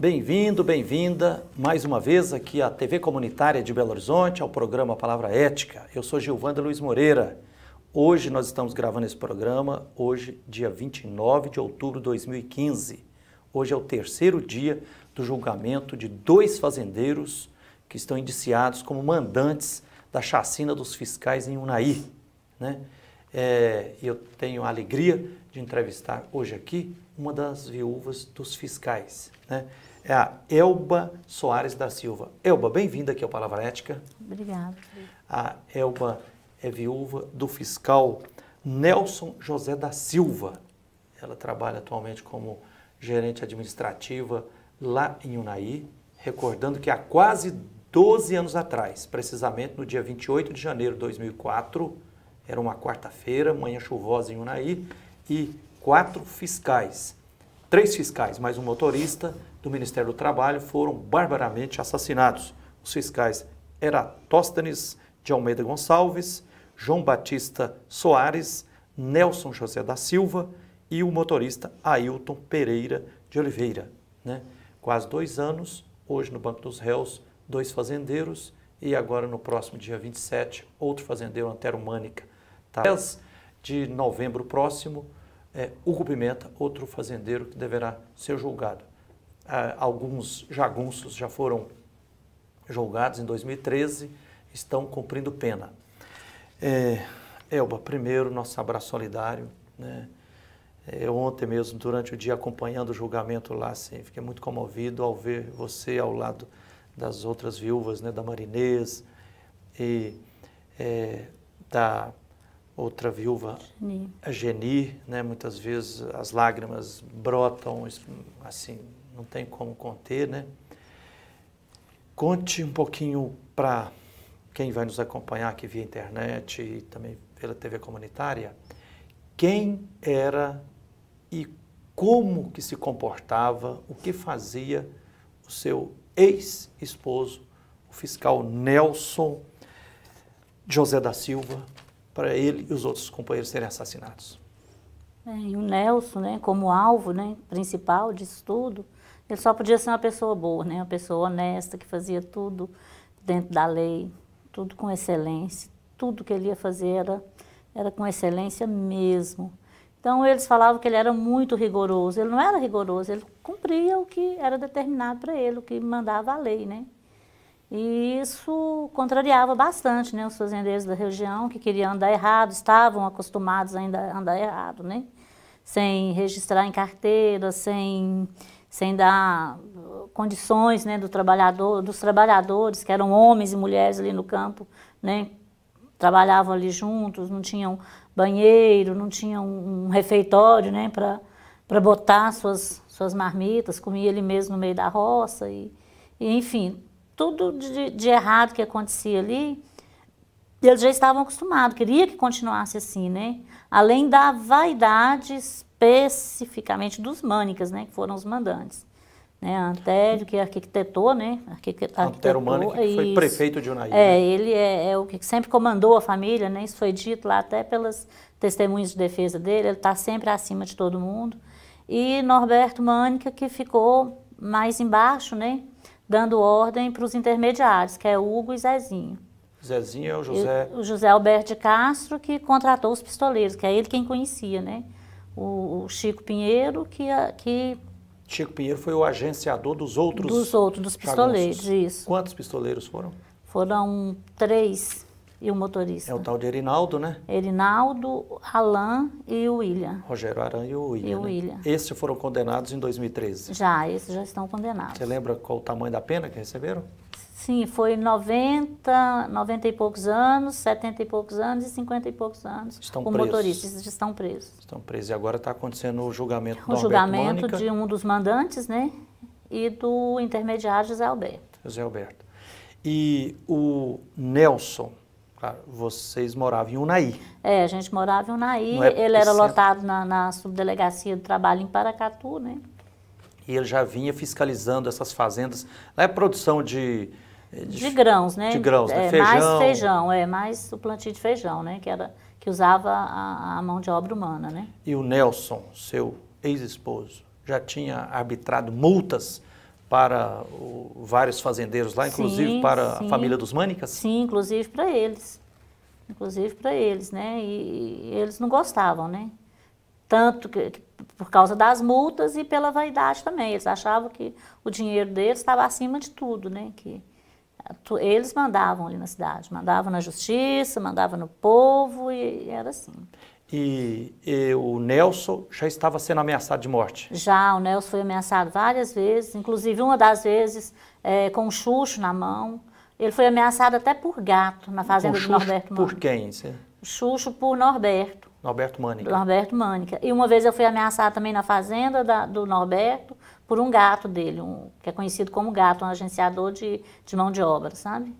Bem-vindo, bem-vinda mais uma vez aqui à TV Comunitária de Belo Horizonte, ao programa Palavra Ética. Eu sou Gilvanda Luiz Moreira. Hoje nós estamos gravando esse programa, hoje, dia 29 de outubro de 2015. Hoje é o terceiro dia do julgamento de dois fazendeiros que estão indiciados como mandantes da chacina dos fiscais em Unai, Né? É, eu tenho a alegria de entrevistar hoje aqui uma das viúvas dos fiscais. Né? é a Elba Soares da Silva. Elba, bem-vinda aqui ao Palavra Ética. Obrigada. A Elba é viúva do fiscal Nelson José da Silva. Ela trabalha atualmente como gerente administrativa lá em Unai, recordando que há quase 12 anos atrás, precisamente no dia 28 de janeiro de 2004, era uma quarta-feira, manhã chuvosa em Unai, e quatro fiscais, três fiscais mais um motorista, do Ministério do Trabalho foram barbaramente assassinados os fiscais Eratóstenes de Almeida Gonçalves, João Batista Soares, Nelson José da Silva e o motorista Ailton Pereira de Oliveira. Né? Quase dois anos, hoje no Banco dos Réus, dois fazendeiros e agora no próximo dia 27, outro fazendeiro, Antero Mânica. Tá? 10 de novembro próximo, é, Hugo Pimenta, outro fazendeiro que deverá ser julgado. Ah, alguns jagunços já foram julgados em 2013, estão cumprindo pena. É, Elba, primeiro, nosso abraço solidário. Né? É, ontem mesmo, durante o dia, acompanhando o julgamento lá, assim, fiquei muito comovido ao ver você ao lado das outras viúvas, né, da Marinês e é, da outra viúva, Geni. a Geni, né, muitas vezes as lágrimas brotam, assim, não tem como conter, né? Conte um pouquinho para quem vai nos acompanhar aqui via internet e também pela TV comunitária, quem era e como que se comportava, o que fazia o seu ex-esposo, o fiscal Nelson José da Silva, para ele e os outros companheiros serem assassinados. É, e o Nelson, né, como alvo né, principal disso tudo, ele só podia ser uma pessoa boa, né? Uma pessoa honesta, que fazia tudo dentro da lei, tudo com excelência. Tudo que ele ia fazer era, era com excelência mesmo. Então, eles falavam que ele era muito rigoroso. Ele não era rigoroso, ele cumpria o que era determinado para ele, o que mandava a lei, né? E isso contrariava bastante né, os fazendeiros da região, que queriam andar errado, estavam acostumados ainda a andar errado, né? Sem registrar em carteira, sem sem dar uh, condições né, do trabalhador, dos trabalhadores, que eram homens e mulheres ali no campo, né, trabalhavam ali juntos, não tinham banheiro, não tinham um refeitório né, para botar suas, suas marmitas, comia ele mesmo no meio da roça, e, e enfim, tudo de, de errado que acontecia ali, eles já estavam acostumados, queria que continuasse assim, né? Além da vaidade especificamente dos mânicas, né, que foram os mandantes. Né, Antério, que arquitetou, né? Arquitetou, Antério Mânica, que foi prefeito de Unai. É, né? ele é, é, o que sempre comandou a família, né? Isso foi dito lá até pelas testemunhas de defesa dele, ele está sempre acima de todo mundo. E Norberto Mânica, que ficou mais embaixo, né? Dando ordem para os intermediários, que é Hugo e Zezinho. Zezinho é o José... E, o José Alberto de Castro, que contratou os pistoleiros, que é ele quem conhecia, né? o, o Chico Pinheiro, que, a, que Chico Pinheiro foi o agenciador dos outros dos outros dos pistoleiros isso quantos pistoleiros foram foram três e o um motorista é o tal de Erinaldo né Erinaldo Alan e o William Rogério Aran e o William, e o né? William. esses foram condenados em 2013 já esses já estão condenados você lembra qual o tamanho da pena que receberam assim, foi 90, 90 e poucos anos, 70 e poucos anos e 50 e poucos anos. Estão presos. motoristas estão presos. Estão presos. E agora está acontecendo o julgamento do O julgamento Mônica. de um dos mandantes, né? E do intermediário José Alberto. José Alberto. E o Nelson, claro, vocês moravam em Unaí. É, a gente morava em Unaí. É ele era lotado na, na subdelegacia do trabalho em Paracatu, né? e ele já vinha fiscalizando essas fazendas. Lá é produção de de, de grãos, né? De grãos, né? É, feijão. Mais feijão, é, mais o plantio de feijão, né? Que, era, que usava a, a mão de obra humana, né? E o Nelson, seu ex-esposo, já tinha arbitrado multas para o, vários fazendeiros lá, inclusive sim, para sim. a família dos Mânicas? Sim, inclusive para eles. Inclusive para eles, né? E, e eles não gostavam, né? tanto que, por causa das multas e pela vaidade também. Eles achavam que o dinheiro deles estava acima de tudo, né? Que eles mandavam ali na cidade, mandavam na justiça, mandavam no povo e, era assim. E, e, o Nelson já estava sendo ameaçado de morte? Já, o Nelson foi ameaçado várias vezes, inclusive uma das vezes é, com um chucho na mão. Ele foi ameaçado até por gato na fazenda do Norberto Mânica. Por quem? Cê? Chucho por Norberto. Norberto Mânica. Norberto Mânica. E uma vez eu fui ameaçada também na fazenda da, do Norberto por um gato dele, um, que é conhecido como gato, um agenciador de, de mão de obra, sabe?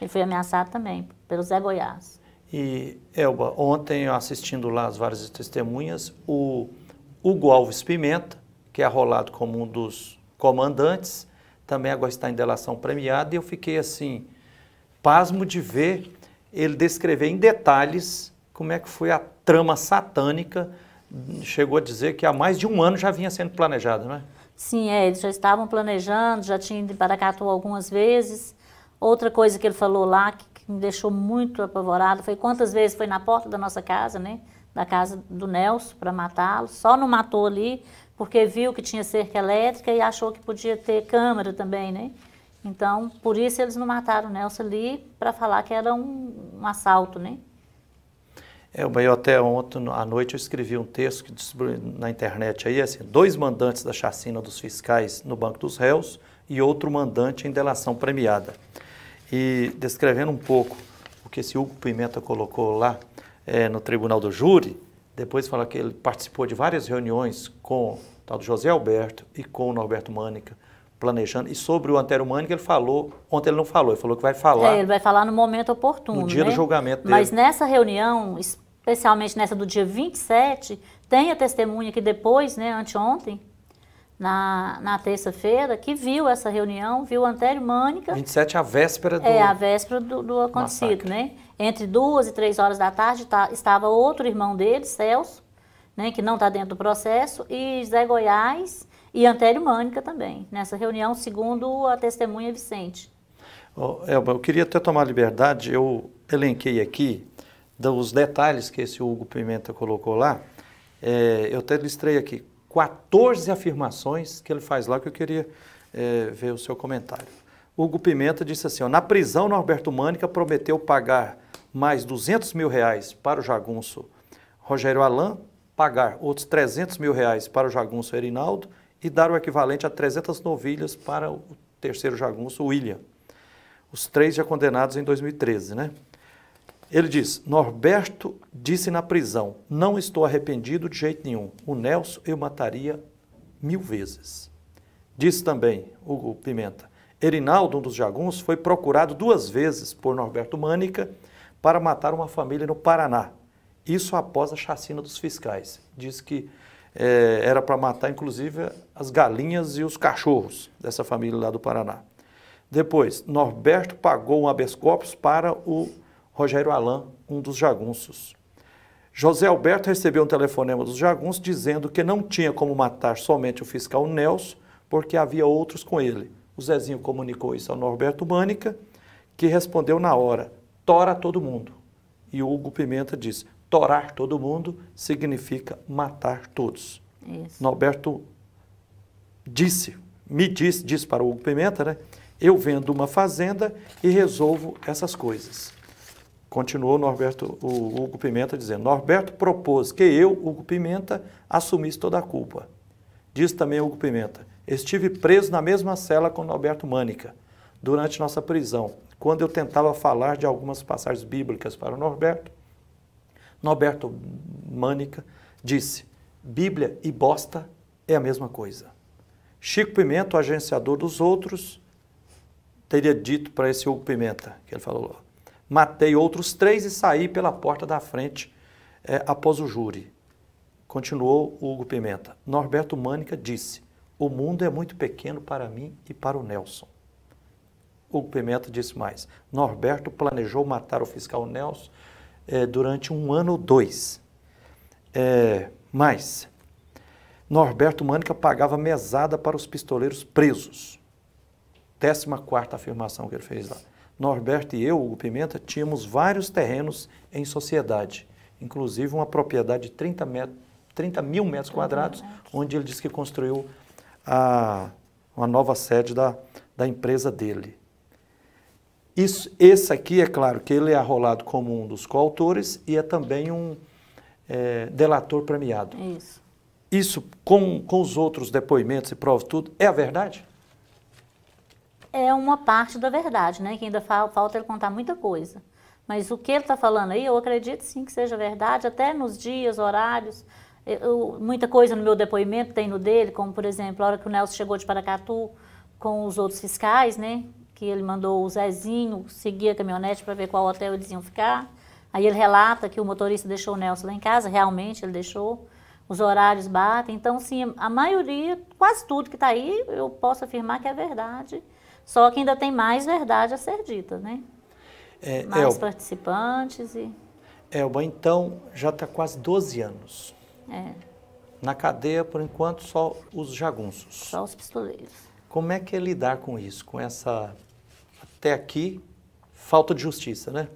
Ele foi ameaçado também pelo Zé Goiás. E, Elba, ontem assistindo lá as várias testemunhas, o Hugo Alves Pimenta, que é arrolado como um dos comandantes, também agora está em delação premiada, e eu fiquei assim, pasmo de ver ele descrever em detalhes como é que foi a trama satânica, chegou a dizer que há mais de um ano já vinha sendo planejada, não é? Sim, é, eles já estavam planejando, já tinham ido para Catu algumas vezes. Outra coisa que ele falou lá, que, que me deixou muito apavorado, foi quantas vezes foi na porta da nossa casa, né? Da casa do Nelson, para matá-lo. Só não matou ali, porque viu que tinha cerca elétrica e achou que podia ter câmera também, né? Então, por isso eles não mataram o Nelson ali, para falar que era um, um assalto, né? É, eu o até ontem à noite eu escrevi um texto que distribui na internet aí, assim, dois mandantes da chacina dos fiscais no Banco dos Réus e outro mandante em delação premiada. E descrevendo um pouco o que esse Hugo Pimenta colocou lá é, no Tribunal do Júri, depois fala que ele participou de várias reuniões com o tal do José Alberto e com o Norberto Mânica, planejando. E sobre o Antero Mânica, ele falou, ontem ele não falou, ele falou que vai falar. É, ele vai falar no momento oportuno. No dia né? do julgamento dele. Mas nessa reunião especialmente nessa do dia 27, tem a testemunha que depois, né, anteontem, na, na terça-feira, que viu essa reunião, viu Antério Mânica. 27 é a véspera do. É, a véspera do, do acontecido, massacre. né? Entre duas e três horas da tarde tá, estava outro irmão dele, Celso, né, que não está dentro do processo, e Zé Goiás e Antério Mânica também, nessa reunião, segundo a testemunha Vicente. Oh, Elba, eu queria até tomar liberdade, eu elenquei aqui dos detalhes que esse Hugo Pimenta colocou lá, é, eu até listrei aqui 14 afirmações que ele faz lá que eu queria é, ver o seu comentário. Hugo Pimenta disse assim: ó, na prisão, Norberto Mânica prometeu pagar mais 200 mil reais para o jagunço Rogério Alain, pagar outros 300 mil reais para o jagunço Erinaldo e dar o equivalente a 300 novilhas para o terceiro jagunço William. Os três já condenados em 2013, né? Ele diz: Norberto disse na prisão: Não estou arrependido de jeito nenhum. O Nelson eu mataria mil vezes. Disse também Hugo Pimenta: Erinaldo, um dos jaguns, foi procurado duas vezes por Norberto Mânica para matar uma família no Paraná. Isso após a chacina dos fiscais. Diz que é, era para matar, inclusive, as galinhas e os cachorros dessa família lá do Paraná. Depois, Norberto pagou um habeas corpus para o Rogério Alain, um dos jagunços. José Alberto recebeu um telefonema dos jaguns dizendo que não tinha como matar somente o fiscal Nelson, porque havia outros com ele. O Zezinho comunicou isso ao Norberto Mânica, que respondeu na hora: tora todo mundo. E o Hugo Pimenta disse: torar todo mundo significa matar todos. Isso. Norberto disse, me disse, disse para o Hugo Pimenta, né? Eu vendo uma fazenda e resolvo essas coisas. Continuou Norberto, o Hugo Pimenta dizendo, Norberto propôs que eu, Hugo Pimenta, assumisse toda a culpa. Diz também Hugo Pimenta, estive preso na mesma cela com Norberto Mânica durante nossa prisão, quando eu tentava falar de algumas passagens bíblicas para o Norberto. Norberto Mânica disse, Bíblia e bosta é a mesma coisa. Chico Pimenta, o agenciador dos outros, teria dito para esse Hugo Pimenta, que ele falou, matei outros três e saí pela porta da frente é, após o júri. Continuou Hugo Pimenta. Norberto Mânica disse: O mundo é muito pequeno para mim e para o Nelson. Hugo Pimenta disse mais: Norberto planejou matar o fiscal Nelson é, durante um ano ou dois. É, mais, Norberto Mânica pagava mesada para os pistoleiros presos. Décima quarta afirmação que ele fez lá. Norberto e eu, Hugo Pimenta, tínhamos vários terrenos em sociedade, inclusive uma propriedade de 30, 30 mil metros quadrados, onde ele disse que construiu a, uma nova sede da, da empresa dele. Isso, esse aqui, é claro, que ele é arrolado como um dos coautores e é também um é, delator premiado. Isso. Isso, com, com os outros depoimentos e provas, tudo, é a verdade? é uma parte da verdade, né? Que ainda falta ele contar muita coisa. Mas o que ele está falando aí, eu acredito sim que seja verdade, até nos dias, horários. Eu, muita coisa no meu depoimento tem no dele, como por exemplo, a hora que o Nelson chegou de Paracatu com os outros fiscais, né? Que ele mandou o Zezinho seguir a caminhonete para ver qual hotel eles iam ficar. Aí ele relata que o motorista deixou o Nelson lá em casa, realmente ele deixou, os horários batem. Então, sim, a maioria, quase tudo que está aí, eu posso afirmar que é verdade só que ainda tem mais verdade a ser dita, né? É, é mais Elba, participantes e... Elba, então, já está quase 12 anos. É. Na cadeia, por enquanto, só os jagunços. Só os pistoleiros. Como é que é lidar com isso, com essa, até aqui, falta de justiça, né?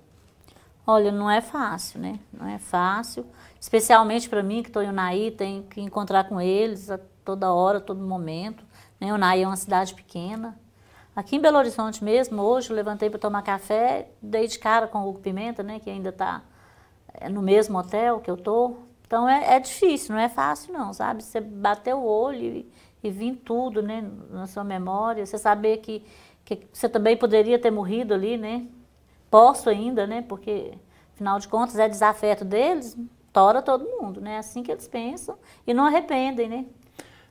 Olha, não é fácil, né? Não é fácil. Especialmente para mim, que estou em Unaí, tenho que encontrar com eles a toda hora, a todo momento. Né? Unaí é uma cidade pequena, Aqui em Belo Horizonte mesmo, hoje eu levantei para tomar café, dei de cara com o Hugo Pimenta, né, que ainda está é, no mesmo hotel que eu estou. Então é, é, difícil, não é fácil não, sabe? Você bater o olho e, e vir tudo, né, na sua memória. Você saber que, que você também poderia ter morrido ali, né? Posso ainda, né? Porque, afinal de contas, é desafeto deles, tora todo mundo, né? É assim que eles pensam e não arrependem, né?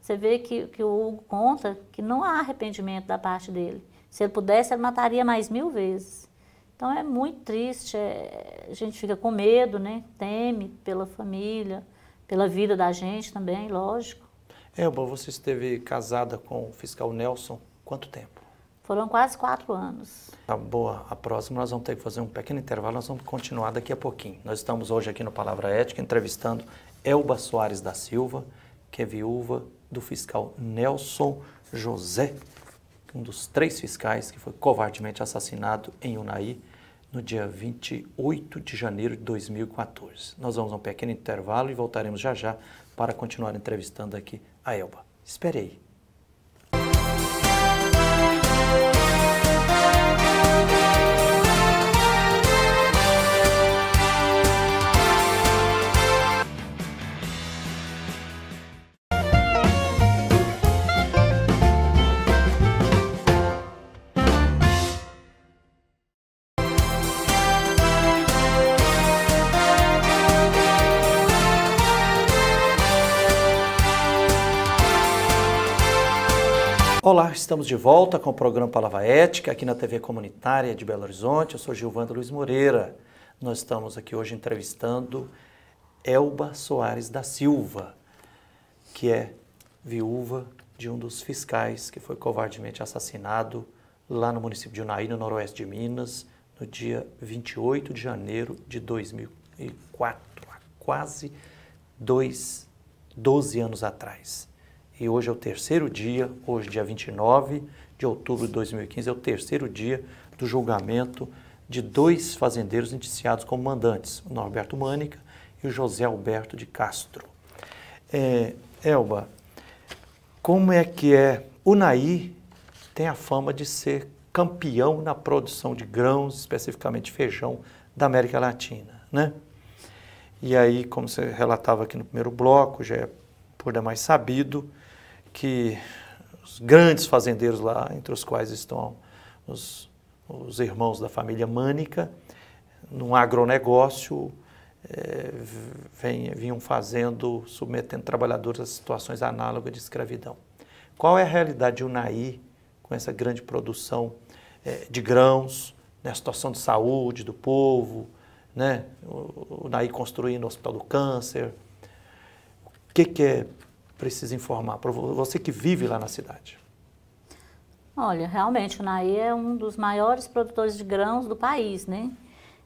Você vê que, que o Hugo conta que não há arrependimento da parte dele. Se ele pudesse, ele mataria mais mil vezes. Então é muito triste, é, a gente fica com medo, né? Teme pela família, pela vida da gente também, lógico. É, Elba, você esteve casada com o fiscal Nelson quanto tempo? Foram quase quatro anos. Tá boa. A próxima nós vamos ter que fazer um pequeno intervalo, nós vamos continuar daqui a pouquinho. Nós estamos hoje aqui no Palavra Ética entrevistando Elba Soares da Silva, que é viúva do fiscal Nelson José, um dos três fiscais que foi covardemente assassinado em Hunai no dia 28 de janeiro de 2014. Nós vamos a um pequeno intervalo e voltaremos já já para continuar entrevistando aqui a Elba. Espere aí. Olá, estamos de volta com o programa Palavra Ética aqui na TV Comunitária de Belo Horizonte. Eu sou Gilvando Luiz Moreira. Nós estamos aqui hoje entrevistando Elba Soares da Silva, que é viúva de um dos fiscais que foi covardemente assassinado lá no município de Unai, no noroeste de Minas, no dia 28 de janeiro de 2004, há quase dois, 12 anos atrás e hoje é o terceiro dia, hoje dia 29 de outubro de 2015, é o terceiro dia do julgamento de dois fazendeiros indiciados como mandantes, o Norberto Mânica e o José Alberto de Castro. É, Elba, como é que é? O Naí tem a fama de ser campeão na produção de grãos, especificamente feijão, da América Latina, né? E aí, como você relatava aqui no primeiro bloco, já é por demais sabido, que os grandes fazendeiros lá, entre os quais estão os, os irmãos da família Mânica, num agronegócio, é, vinham fazendo, submetendo trabalhadores a situações análogas de escravidão. Qual é a realidade de Unai com essa grande produção é, de grãos, né, a situação de saúde do povo, né, o, Unai construindo o Hospital do Câncer? O que, que é precisa informar para você que vive lá na cidade? Olha, realmente, Unaí é um dos maiores produtores de grãos do país, né?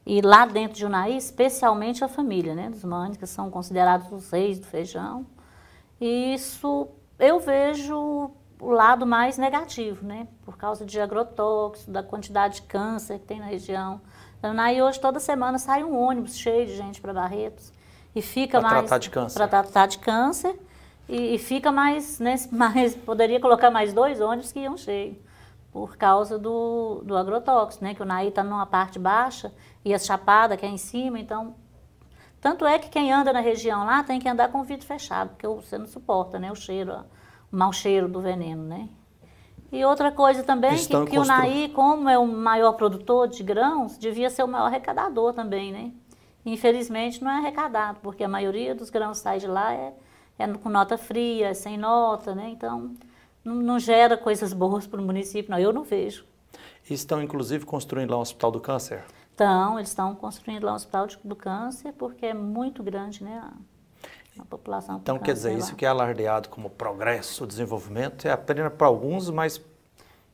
E lá dentro de Unaí, especialmente a família, né? Dos manes, que são considerados os reis do feijão. E isso eu vejo o lado mais negativo, né? Por causa de agrotóxico, da quantidade de câncer que tem na região. Então, Unaí hoje, toda semana, sai um ônibus cheio de gente para Barretos. E fica pra mais... tratar de câncer. Para tratar de câncer e, e fica mais, né, mais, poderia colocar mais dois ônibus que iam cheio por causa do, do agrotóxico, né? Que o Naí está numa parte baixa e a chapada que é em cima, então... Tanto é que quem anda na região lá tem que andar com o vidro fechado, porque você não suporta, né? O cheiro, o mau cheiro do veneno, né? E outra coisa também, que, que o Naí, como é o maior produtor de grãos, devia ser o maior arrecadador também, né? Infelizmente não é arrecadado, porque a maioria dos grãos que sai de lá é é com nota fria, é sem nota, né? Então, não, não gera coisas boas para o município, não, eu não vejo. Estão, inclusive, construindo lá um hospital do câncer? Estão, eles estão construindo lá um hospital do câncer, porque é muito grande, né? A, a população. Então, quer dizer, isso que é alardeado como progresso, desenvolvimento, é apenas para alguns, mas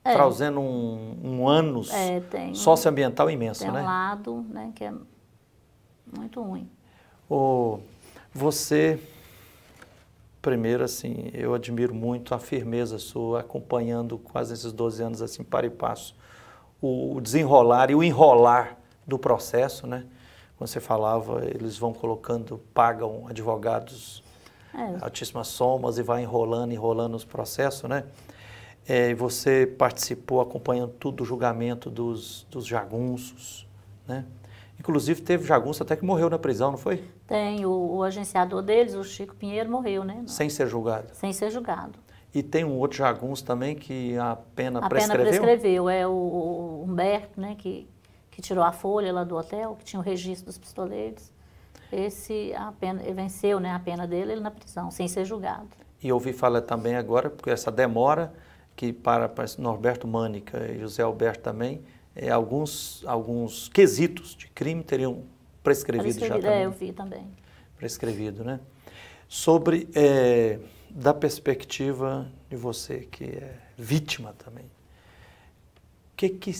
é. trazendo um, um ânus é, tem, socioambiental imenso, tem né? um lado né, que é muito ruim. O, você Primeiro, assim, eu admiro muito a firmeza sua, acompanhando quase esses 12 anos, assim, para e passo, o desenrolar e o enrolar do processo, né? Como você falava, eles vão colocando, pagam advogados é. altíssimas somas e vai enrolando, enrolando os processos, né? É, você participou acompanhando tudo o julgamento dos, dos jagunços, né? Inclusive, teve jagunço até que morreu na prisão, não foi? Tem, o, o agenciador deles, o Chico Pinheiro, morreu, né? Sem ser julgado? Sem ser julgado. E tem um outro jagunço também que a pena a prescreveu? A pena prescreveu, é o, o Humberto, né, que, que tirou a folha lá do hotel, que tinha o registro dos pistoleiros. Esse, a pena, ele venceu né, a pena dele, ele na prisão, sem ser julgado. E ouvi falar também agora, porque essa demora que para, para Norberto Mânica e José Alberto também, é, alguns, alguns quesitos de crime teriam prescrevido, prescrevido já. É, também. eu vi também. Prescrevido, né? Sobre, é, da perspectiva de você que é vítima também, o que que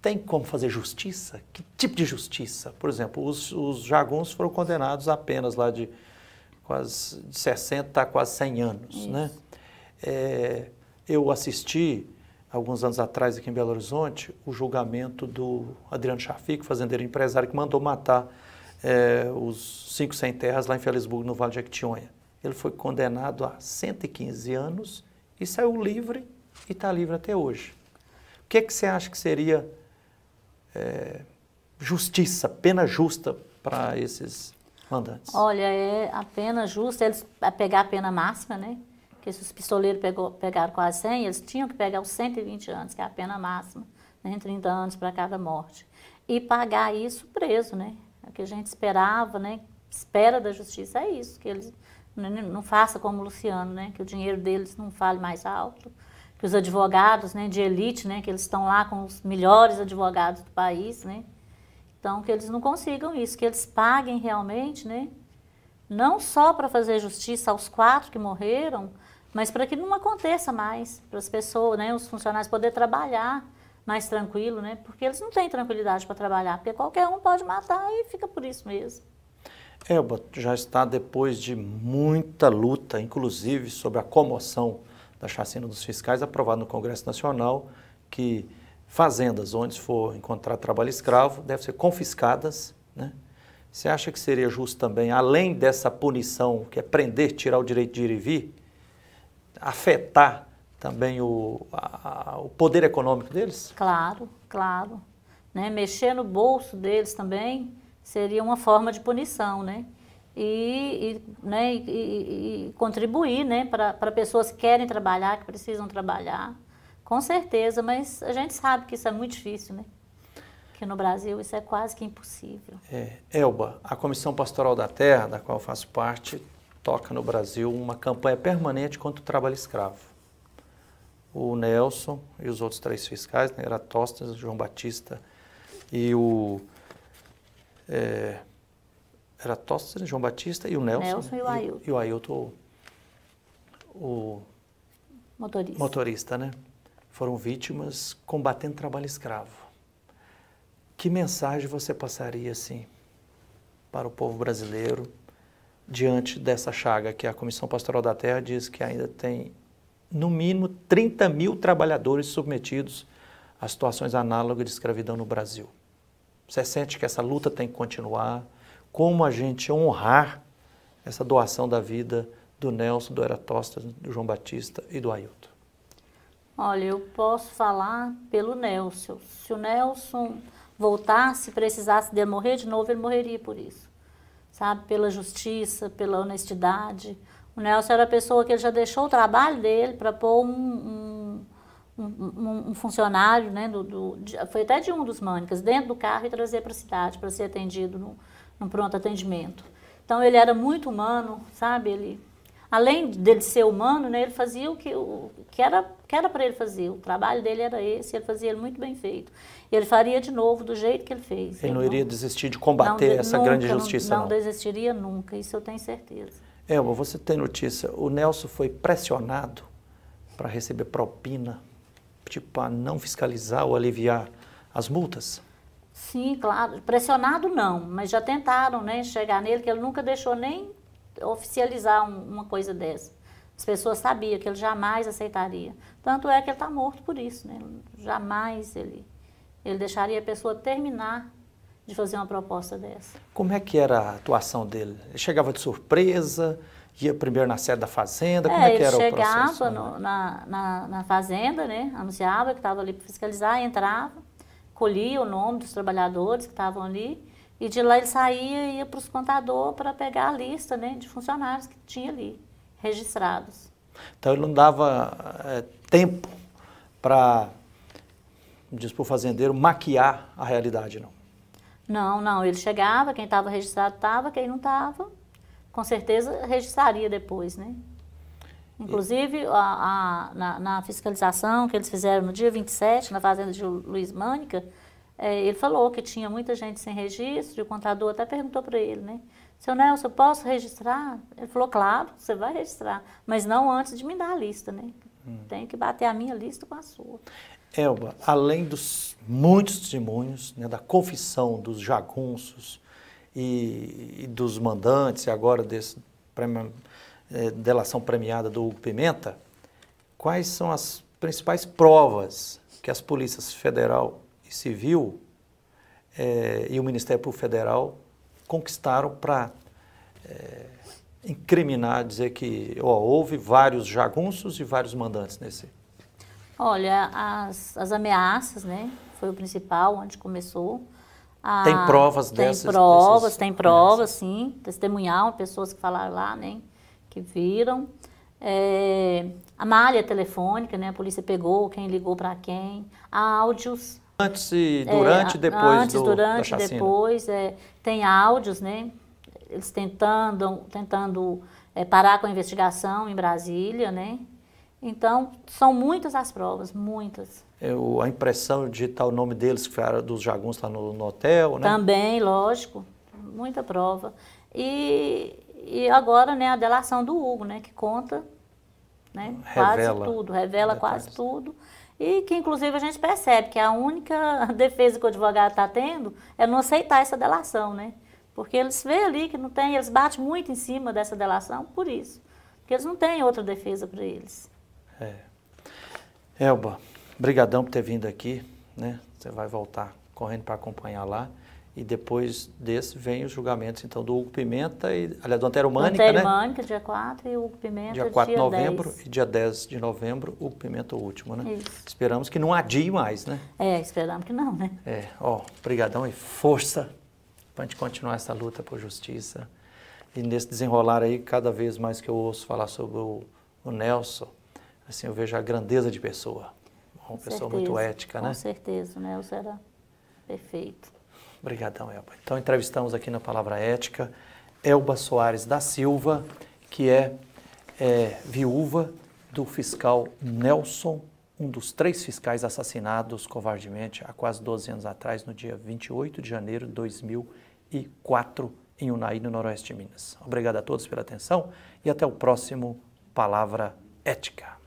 tem como fazer justiça? Que tipo de justiça? Por exemplo, os, os jaguns foram condenados a penas lá de quase 60 a quase 100 anos, né? Isso. né? É, eu assisti alguns anos atrás aqui em Belo Horizonte, o julgamento do Adriano Chafik, fazendeiro empresário, que mandou matar é, os cinco sem terras lá em Felisburgo, no Vale de Actionha. Ele foi condenado a 115 anos e saiu livre e está livre até hoje. O que, é que você acha que seria é, justiça, pena justa para esses mandantes? Olha, é a pena justa, eles é pegar a pena máxima, né? porque se os pistoleiros pegou, pegaram quase 100, eles tinham que pegar os 120 anos, que é a pena máxima, né, 30 anos para cada morte, e pagar isso preso, né? O que a gente esperava, né? Espera da justiça é isso, que eles né, né, não, façam faça como o Luciano, né? Que o dinheiro deles não fale mais alto, que os advogados, né, de elite, né, que eles estão lá com os melhores advogados do país, né? Então que eles não consigam isso, que eles paguem realmente, né? Não só para fazer justiça aos quatro que morreram, mas para que não aconteça mais, para as pessoas, né, os funcionários poderem trabalhar mais tranquilo, né, porque eles não têm tranquilidade para trabalhar, porque qualquer um pode matar e fica por isso mesmo. Elba já está depois de muita luta, inclusive sobre a comoção da chacina dos fiscais, aprovado no Congresso Nacional, que fazendas onde for encontrar trabalho escravo devem ser confiscadas. Né? Você acha que seria justo também, além dessa punição, que é prender, tirar o direito de ir e vir, afetar também o, a, o poder econômico deles? Claro, claro. Né? Mexer no bolso deles também seria uma forma de punição, né? E, e né, e, e, contribuir né, para pessoas que querem trabalhar, que precisam trabalhar. Com certeza, mas a gente sabe que isso é muito difícil, né? Que no Brasil isso é quase que impossível. É. Elba, a Comissão Pastoral da Terra, da qual faço parte, toca no Brasil uma campanha permanente contra o trabalho escravo. O Nelson e os outros três fiscais, né, Eratóstenes, João Batista e o... É, Eratóstenes, né, João Batista e o Nelson. Nelson e o Ailton. E, e o Ailton, o, o motorista. motorista, né? Foram vítimas combatendo trabalho escravo. Que mensagem você passaria, assim, para o povo brasileiro, diante dessa chaga que a Comissão Pastoral da Terra diz que ainda tem, no mínimo, 30 mil trabalhadores submetidos a situações análogas de escravidão no Brasil. Você sente que essa luta tem que continuar? Como a gente honrar essa doação da vida do Nelson, do Eratóstenes, do João Batista e do Ailton? Olha, eu posso falar pelo Nelson. Se o Nelson voltasse, precisasse de morrer de novo, ele morreria por isso sabe? Pela justiça, pela honestidade. O Nelson era a pessoa que ele já deixou o trabalho dele para pôr um, um, um, um, funcionário, né? Do, do de, foi até de um dos mânicas, dentro do carro e trazer para a cidade para ser atendido no num pronto atendimento. Então ele era muito humano, sabe? Ele além dele ser humano, né, ele fazia o que, o que era que era para ele fazer. O trabalho dele era esse, ele fazia ele muito bem feito. E ele faria de novo do jeito que ele fez. Ele, não, não iria desistir de combater não, essa nunca, grande justiça, não, não. desistiria nunca, isso eu tenho certeza. Elba, você tem notícia, o Nelson foi pressionado para receber propina, tipo, a não fiscalizar ou aliviar as multas? Sim, claro. Pressionado não, mas já tentaram né, chegar nele, que ele nunca deixou nem oficializar um, uma coisa dessa. As pessoas sabiam que ele jamais aceitaria. Tanto é que ele está morto por isso, né? Jamais ele, ele deixaria a pessoa terminar de fazer uma proposta dessa. Como é que era a atuação dele? Ele chegava de surpresa, ia primeiro na sede da fazenda, como é, é que era o processo? Ele chegava né? na, na, na, fazenda, né? Anunciava que estava ali para fiscalizar, entrava, colhia o nome dos trabalhadores que estavam ali e de lá ele saía e ia para os contadores para pegar a lista né, de funcionários que tinha ali, registrados. Então ele não dava é, tempo para, diz para o fazendeiro, maquiar a realidade, não? Não, não. Ele chegava, quem estava registrado estava, quem não estava, com certeza registraria depois, né? Inclusive, a, a na, na, fiscalização que eles fizeram no dia 27, na fazenda de Luiz Mânica, é, ele falou que tinha muita gente sem registro, e o contador até perguntou para ele, né? Seu Nelson, eu posso registrar? Ele falou, claro, você vai registrar, mas não antes de me dar a lista, né? Hum. Tenho que bater a minha lista com a sua. Elba, além dos muitos testemunhos, né, da confissão dos jagunços e, e dos mandantes, e agora dessa é, delação premiada do Hugo Pimenta, quais são as principais provas que as polícias federal Civil é, e o Ministério Público Federal conquistaram para é, incriminar, dizer que ó, houve vários jagunços e vários mandantes nesse. Olha, as, as ameaças, né? Foi o principal, onde começou. A, tem provas tem dessas? Provas, dessas tem provas, tem provas, sim. Testemunhal, pessoas que falaram lá, né? Que viram. É, a malha telefônica, né? A polícia pegou quem ligou para quem. Áudios, antes e é, durante é, e depois antes, do, durante, da depois. É, tem áudios, né? Eles tentando, tentando é, parar com a investigação em Brasília, né? Então, são muitas as provas, muitas. É, a impressão de digitar o nome deles, que era dos jaguns lá no, no hotel, né? Também, lógico, muita prova. E, e agora, né, a delação do Hugo, né, que conta né, revela, quase tudo, revela detalhes. quase tudo. E que, inclusive, a gente percebe que a única defesa que o advogado está tendo é não aceitar essa delação, né? Porque eles veem ali que não tem, eles batem muito em cima dessa delação por isso. Porque eles não têm outra defesa para eles. É. Elba, brigadão por ter vindo aqui, né? Você vai voltar correndo para acompanhar lá. E depois desse vem os julgamentos, então, do Hugo Pimenta, e, aliás, do Antero Mânica, Antero né? Mânica, dia 4, e o Hugo Pimenta, dia 4 dia de novembro. 10. E dia 10 de novembro, Hugo Pimenta, o último, né? Isso. Esperamos que não adie mais, né? É, esperamos que não, né? É, ó, obrigadão e força para a gente continuar essa luta por justiça. E nesse desenrolar aí, cada vez mais que eu ouço falar sobre o, o Nelson, assim, eu vejo a grandeza de pessoa. Uma com pessoa certeza, muito ética, com né? Com certeza, o Nelson era perfeito. Obrigadão, Elba. Então, entrevistamos aqui na Palavra Ética Elba Soares da Silva, que é, é viúva do fiscal Nelson, um dos três fiscais assassinados covardemente há quase 12 anos atrás, no dia 28 de janeiro de 2004, em Unai, no Noroeste de Minas. Obrigado a todos pela atenção e até o próximo Palavra Ética.